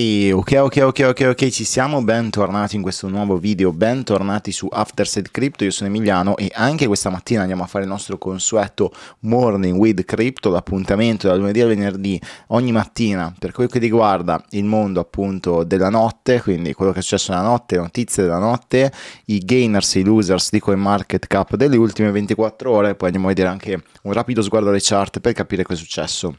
E ok, ok, ok, ok, ok, ci siamo, bentornati in questo nuovo video, bentornati su Afterset Crypto, io sono Emiliano e anche questa mattina andiamo a fare il nostro consueto Morning with Crypto, l'appuntamento da lunedì al venerdì, ogni mattina, per quel che riguarda il mondo appunto della notte, quindi quello che è successo nella notte, le notizie della notte, i gainers, i losers di quel market cap delle ultime 24 ore, poi andiamo a vedere anche un rapido sguardo alle chart per capire cosa è successo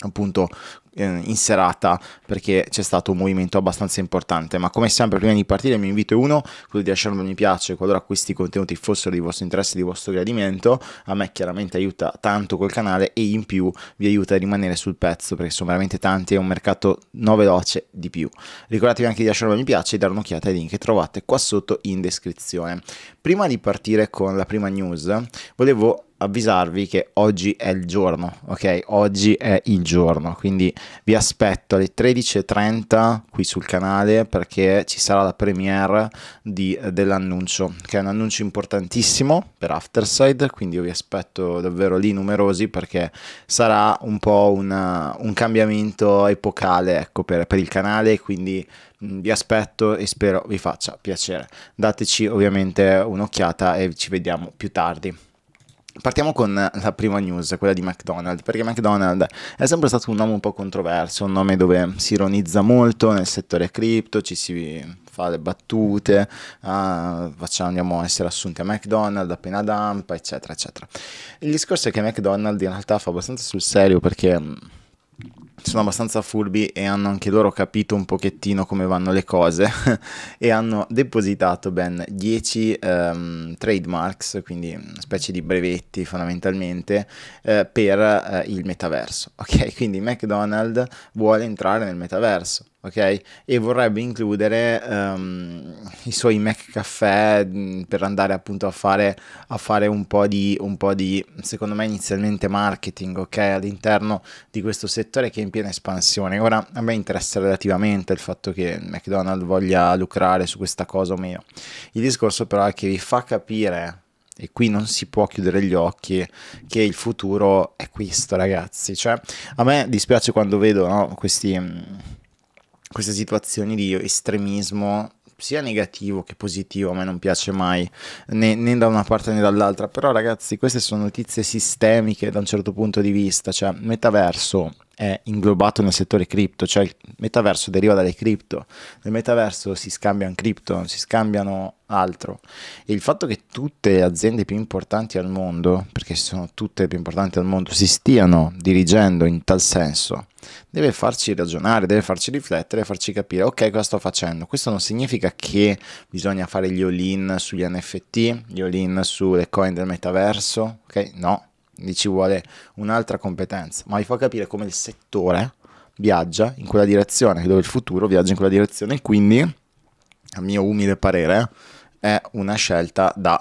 appunto eh, in serata perché c'è stato un movimento abbastanza importante ma come sempre prima di partire mi invito uno quello di lasciarmi un mi piace qualora questi contenuti fossero di vostro interesse di vostro gradimento a me chiaramente aiuta tanto quel canale e in più vi aiuta a rimanere sul pezzo perché sono veramente tanti è un mercato no veloce di più ricordatevi anche di lasciare un mi piace e dare un'occhiata ai link che trovate qua sotto in descrizione prima di partire con la prima news volevo avvisarvi che oggi è il giorno, ok? Oggi è il giorno, quindi vi aspetto alle 13.30 qui sul canale perché ci sarà la premiere di, eh, dell'annuncio, che è un annuncio importantissimo per Afterside, quindi io vi aspetto davvero lì numerosi perché sarà un po' una, eh, un cambiamento epocale ecco, per, per il canale, quindi mm, vi aspetto e spero vi faccia piacere. Dateci ovviamente un'occhiata e ci vediamo più tardi. Partiamo con la prima news, quella di McDonald's, perché McDonald's è sempre stato un nome un po' controverso, un nome dove si ironizza molto nel settore cripto, ci si fa le battute, uh, facciamo, andiamo a essere assunti a McDonald's appena dampa, eccetera, eccetera. Il discorso è che McDonald's in realtà fa abbastanza sul serio perché sono abbastanza furbi e hanno anche loro capito un pochettino come vanno le cose e hanno depositato ben 10 um, ehm, trademarks, quindi una specie di brevetti fondamentalmente, eh, per eh, il metaverso. Ok, quindi McDonald's vuole entrare nel metaverso ok? E vorrebbe includere um, i suoi Mac Caffè mm, per andare appunto a fare, a fare un, po di, un, po di, secondo me inizialmente marketing, ok? All'interno di questo settore che è in piena espansione. Ora a me interessa relativamente il fatto che McDonald's voglia lucrare su questa cosa o meno. Il discorso però è che vi fa capire e qui non si può chiudere gli occhi che il futuro è questo ragazzi cioè a me dispiace quando vedo no, questi mm, queste situazioni di estremismo sia negativo che positivo, a me non piace mai né, né, da una parte né dall'altra, però ragazzi queste sono notizie sistemiche da un certo punto di vista, cioè metaverso è inglobato nel settore cripto, cioè il metaverso deriva dalle cripto, nel metaverso si scambiano cripto, si scambiano altro e il fatto che tutte le aziende più importanti al mondo, perché sono tutte le più importanti al mondo, si stiano dirigendo in tal senso, deve farci ragionare, deve farci riflettere, farci capire, ok cosa sto facendo, questo non significa che bisogna fare gli all-in sugli NFT, gli all-in sulle coin del metaverso, ok? No, quindi ci vuole un'altra competenza, ma vi fa capire come il settore viaggia in quella direzione, dove il futuro viaggia in quella direzione quindi, a mio umile parere, è una scelta da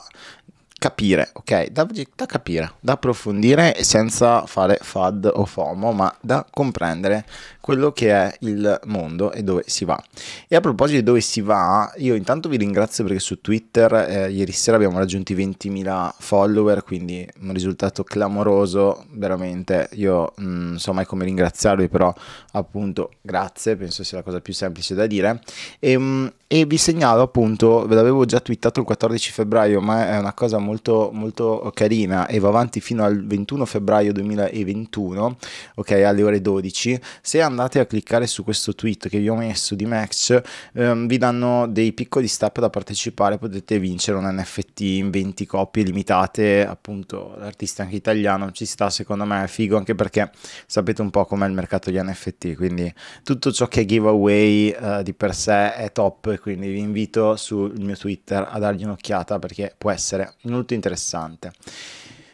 capire, ok? Da, da capire, da approfondire senza fare FAD o FOMO, ma da comprendere quello che è il mondo e dove si va. E a proposito di dove si va, io intanto vi ringrazio perché su Twitter eh, ieri sera abbiamo raggiunto i 20.000 follower, quindi un risultato clamoroso, veramente. Io mh, mm, non so mai come ringraziarvi, però appunto grazie, penso sia la cosa più semplice da dire. E, mh, mm, e vi segnalo appunto, ve l'avevo già twittato il 14 febbraio, ma è una cosa molto molto carina e va avanti fino al 21 febbraio 2021, ok, alle ore 12. Se andate andate a cliccare su questo tweet che vi ho messo di Max, ehm, vi danno dei piccoli step da partecipare, potete vincere un NFT in 20 coppie limitate, appunto l'artista anche italiano ci sta secondo me, è figo anche perché sapete un po' com'è il mercato di NFT, quindi tutto ciò che è giveaway eh, di per sé è top, quindi vi invito sul mio Twitter a dargli un'occhiata perché può essere molto interessante.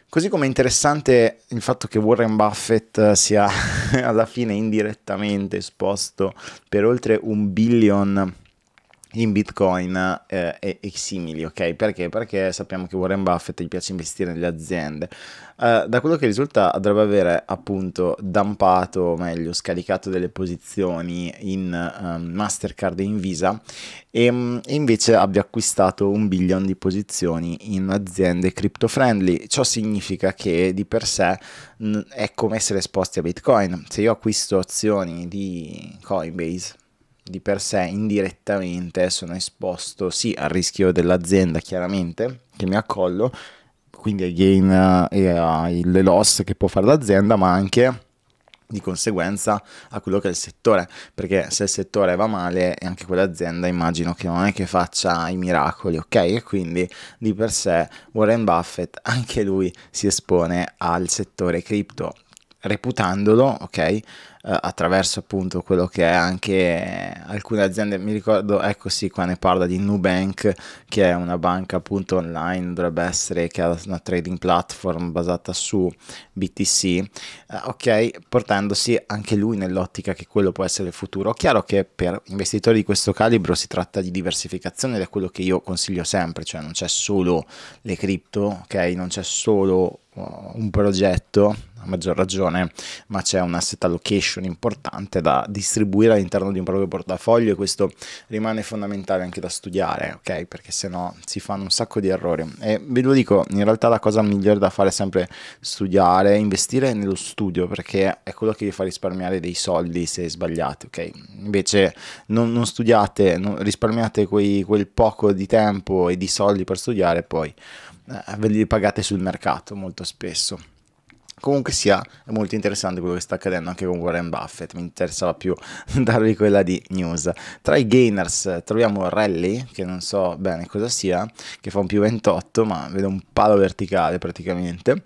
Così come è interessante il fatto che Warren Buffett sia alla fine indirettamente esposto per oltre un billion in Bitcoin eh, e, e, simili, ok? Perché? Perché sappiamo che Warren Buffett gli piace investire nelle aziende. Uh, da quello che risulta dovrebbe avere appunto dumpato, o meglio, scaricato delle posizioni in um, Mastercard e in Visa e, mm, e, invece abbia acquistato un billion di posizioni in aziende crypto friendly. Ciò significa che di per sé mh, è come essere esposti a Bitcoin. Se io acquisto azioni di Coinbase, di per sé indirettamente sono esposto sì al rischio dell'azienda chiaramente che mi accollo, quindi ai gain eh, e alle loss che può fare l'azienda, ma anche di conseguenza a quello che è il settore, perché se il settore va male e anche quell'azienda immagino che non è che faccia i miracoli, ok? E quindi di per sé Warren Buffett anche lui si espone al settore cripto reputandolo, ok? Eh, attraverso appunto quello che è anche alcune aziende, mi ricordo, ecco sì, qua ne parla di Nubank, che è una banca appunto online, dovrebbe essere che ha una trading platform basata su BTC, eh, ok? Portandosi anche lui nell'ottica che quello può essere il futuro. Chiaro che per investitori di questo calibro si tratta di diversificazione ed è quello che io consiglio sempre, cioè non c'è solo le cripto, ok? Non c'è solo eh, un progetto a maggior ragione, ma c'è un asset allocation importante da distribuire all'interno di un proprio portafoglio e questo rimane fondamentale anche da studiare, ok? Perché se no si fanno un sacco di errori. E ve lo dico, in realtà la cosa migliore da fare è sempre studiare, investire nello studio, perché è quello che vi fa risparmiare dei soldi se sbagliate, ok? Invece non, non studiate, non, risparmiate quei, quel poco di tempo e di soldi per studiare, poi eh, ve li pagate sul mercato molto spesso. Comunque sia, è molto interessante quello che sta accadendo anche con Warren Buffett, mi interessava più darvi quella di news. Tra i gainers troviamo Rally, che non so bene cosa sia, che fa un più 28, ma vedo un palo verticale praticamente.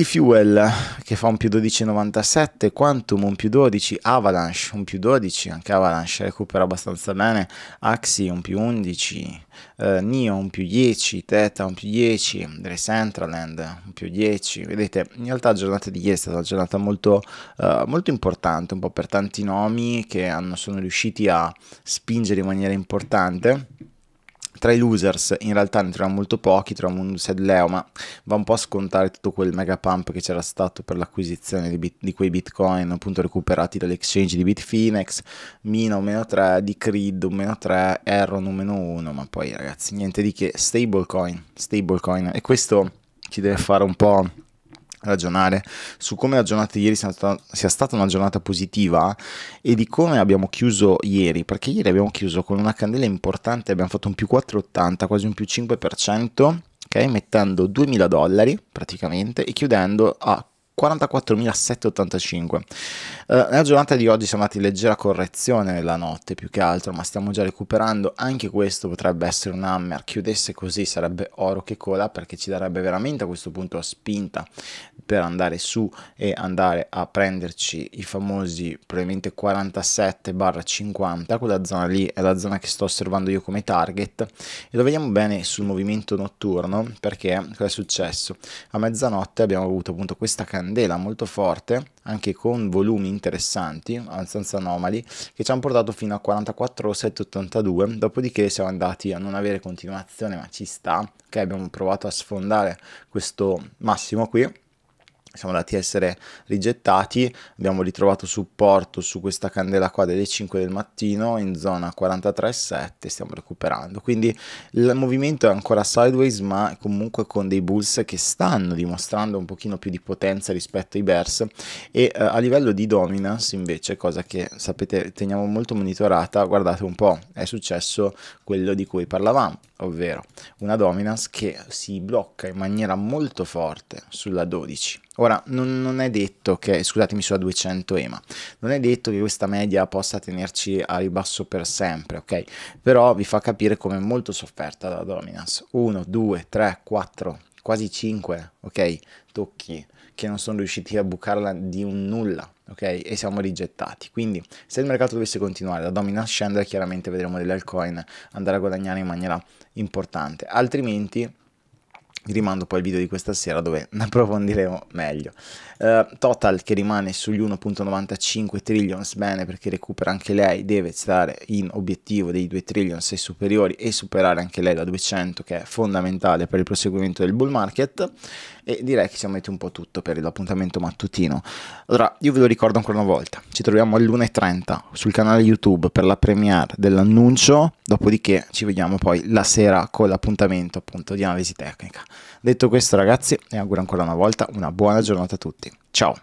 T-Fuel che fa un più 12,97, Quantum un più 12, Avalanche un più 12, anche Avalanche recupera abbastanza bene, Axi un più 11, eh, Nio un più 10, Teta un più 10, Decentraland un più 10, vedete in realtà la giornata di ieri è stata una giornata molto, eh, molto importante, un po' per tanti nomi che hanno, sono riusciti a spingere in maniera importante tra i losers in realtà ne troviamo molto pochi, troviamo un Sed Leo, ma va un po' a scontare tutto quel mega pump che c'era stato per l'acquisizione di, bit, di, quei bitcoin appunto recuperati dall'exchange di Bitfinex, Mina un meno 3, di Creed un meno 3, Erron un meno 1, ma poi ragazzi niente di che, stablecoin, stablecoin e questo ci deve fare un po' ragionare su come la giornata di ieri sia stata, sia stata, una giornata positiva e di come abbiamo chiuso ieri, perché ieri abbiamo chiuso con una candela importante, abbiamo fatto un più 4,80, quasi un più 5%, ok? mettendo 2000 dollari praticamente e chiudendo a 44.785. Eh, nella giornata di oggi siamo andati in leggera correzione nella notte più che altro, ma stiamo già recuperando. Anche questo potrebbe essere un hammer. Chiudesse così sarebbe oro che cola perché ci darebbe veramente a questo punto spinta per andare su e andare a prenderci i famosi probabilmente 47-50, quella zona lì è la zona che sto osservando io come target e lo vediamo bene sul movimento notturno perché cosa è successo? A mezzanotte abbiamo avuto appunto questa candela molto forte anche con volumi interessanti, abbastanza anomali, che ci hanno portato fino a 44,782, dopodiché siamo andati a non avere continuazione, ma ci sta, ok? Abbiamo provato a sfondare questo massimo qui, siamo andati a essere rigettati, abbiamo ritrovato supporto su questa candela qua delle 5 del mattino in zona 43,7 stiamo recuperando, quindi il movimento è ancora sideways ma comunque con dei bulls che stanno dimostrando un pochino più di potenza rispetto ai bears e eh, a livello di dominance invece, cosa che sapete teniamo molto monitorata, guardate un po', è successo quello di cui parlavamo, ovvero una dominance che si blocca in maniera molto forte sulla 12. Ora, non, non, è detto che, scusatemi, sulla 200 EMA, non è detto che questa media possa tenerci a ribasso per sempre, ok? Però vi fa capire come è molto sofferta la dominance. 1, 2, 3, 4, quasi 5, ok? Tocchi che non sono riusciti a bucarla di un nulla, Okay? E siamo rigettati. Quindi, se il mercato dovesse continuare da domina a scendere, chiaramente vedremo delle altcoin andare a guadagnare in maniera importante. Altrimenti vi rimando poi al video di questa sera dove ne approfondiremo meglio. Uh, Total che rimane sugli 1.95 trillions, bene perché recupera anche lei, deve stare in obiettivo dei 2 trillions e superiori e superare anche lei la 200 che è fondamentale per il proseguimento del bull market e direi che siamo mette un po' tutto per l'appuntamento mattutino. Allora, io ve lo ricordo ancora una volta, ci troviamo alle 1.30 sul canale YouTube per la premiere dell'annuncio, dopodiché ci vediamo poi la sera con l'appuntamento appunto di analisi tecnica. Detto questo ragazzi, vi auguro ancora una volta una buona giornata a tutti. Ciao!